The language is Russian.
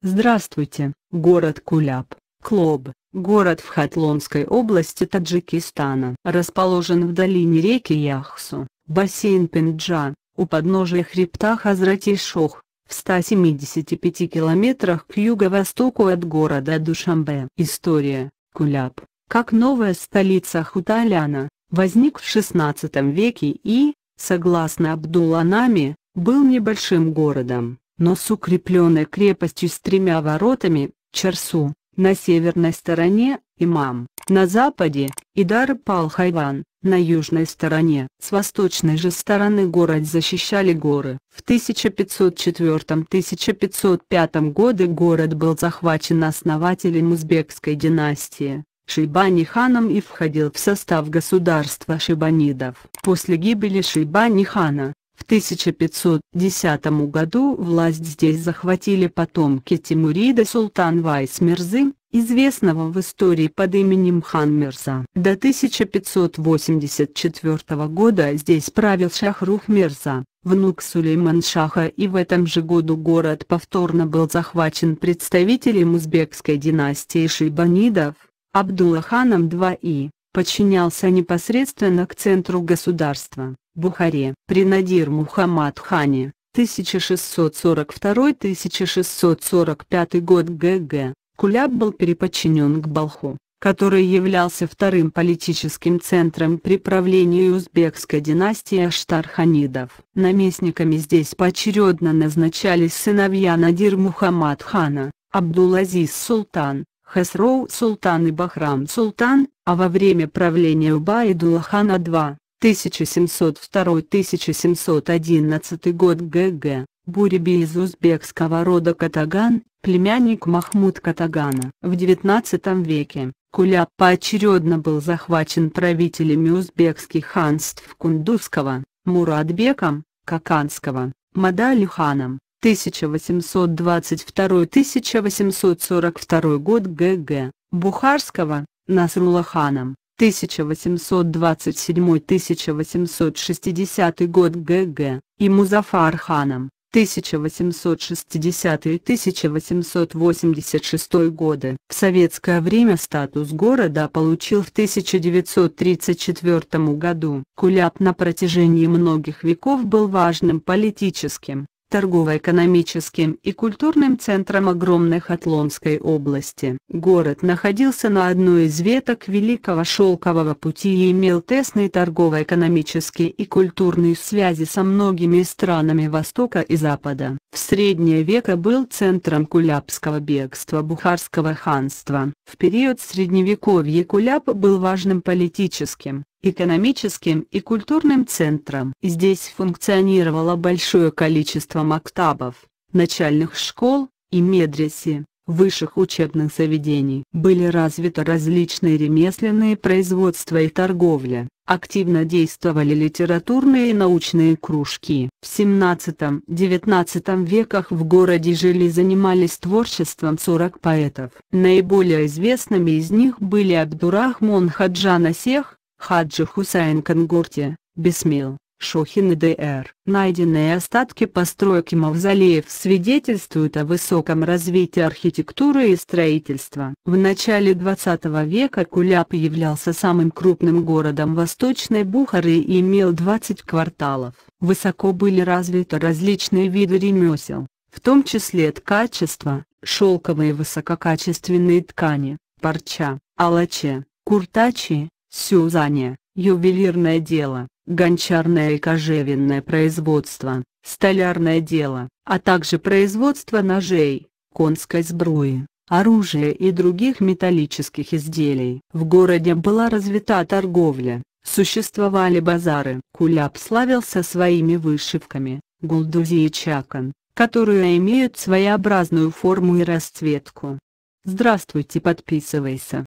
Здравствуйте, город Куляб, Клоб, город в Хатлонской области Таджикистана. Расположен в долине реки Яхсу, бассейн Пенджа, у подножия хребта Хазратишох, в 175 километрах к юго-востоку от города Душамбе. История, Куляб, как новая столица Хуталяна, возник в 16 веке и, согласно Абдулланами, был небольшим городом, но с укрепленной крепостью с тремя воротами, Чарсу, на северной стороне, Имам, на западе, Идар Пал-Хайван, на южной стороне. С восточной же стороны город защищали горы. В 1504-1505 годы город был захвачен основателем узбекской династии. Шибани ханом и входил в состав государства шибанидов. После гибели Шибани хана, 1510 году власть здесь захватили потомки Тимурида Султан Вайс Мирзы, известного в истории под именем хан Мирза. До 1584 года здесь правил Шахрух Мирза, внук Сулейман Шаха и в этом же году город повторно был захвачен представителем узбекской династии Шибанидов, Абдуллаханом II и подчинялся непосредственно к центру государства. Бухаре. При Надир Мухаммад Хане, 1642-1645 год ГГ, Куляб был переподчинен к Балху, который являлся вторым политическим центром при правлении узбекской династии Аштарханидов. Наместниками здесь поочередно назначались сыновья Надир Мухаммад Хана, Абдулазиз Султан, Хесроу Султан и Бахрам Султан, а во время правления Убайдулла Хана II, 1702-1711 год г.г. Буриби из узбекского рода Катаган, племянник Махмуд Катагана. В XIX веке, Куля поочередно был захвачен правителями узбекских ханств Кундузского, Мурадбеком, Каканского, Мадалиханом, 1822-1842 год г.г., Бухарского, Насрулаханом, 1827-1860 год ГГ и Музафарханом 1860-1886 годы. В советское время статус города получил в 1934 году. Куляб на протяжении многих веков был важным политическим, торгово-экономическим и культурным центром огромной Хатлонской области. Город находился на одной из веток Великого Шелкового пути и имел тесные торгово-экономические и культурные связи со многими странами Востока и Запада. В среднее века был центром кулябского бегства Бухарского ханства. В период Средневековья Куляб был важным политическим, экономическим и культурным центром. Здесь функционировало большое количество мактабов, начальных школ и медресе, высших учебных заведений. Были развиты различные ремесленные производства и торговля, активно действовали литературные и научные кружки. В 17-19 веках в городе жили и занимались творчеством 40 поэтов. Наиболее известными из них были Абдурахмон Хаджан Асех, Хаджи Хусейн Конгурти, Бесмил, Шохин и Д.Р. Найденные остатки постройки мавзолеев свидетельствуют о высоком развитии архитектуры и строительства. В начале 20 века Куляп являлся самым крупным городом Восточной Бухары и имел 20 кварталов. Высоко были развиты различные виды ремесел, в том числе ткачество, шелковые высококачественные ткани, парча, алаче, куртачи, Сюзанье, ювелирное дело, гончарное и кожевенное производство, столярное дело, а также производство ножей, конской сбруи, оружия и других металлических изделий. В городе была развита торговля, существовали базары. Куляб славился своими вышивками, гулдузи и чакан, которые имеют своеобразную форму и расцветку. Здравствуйте подписывайся.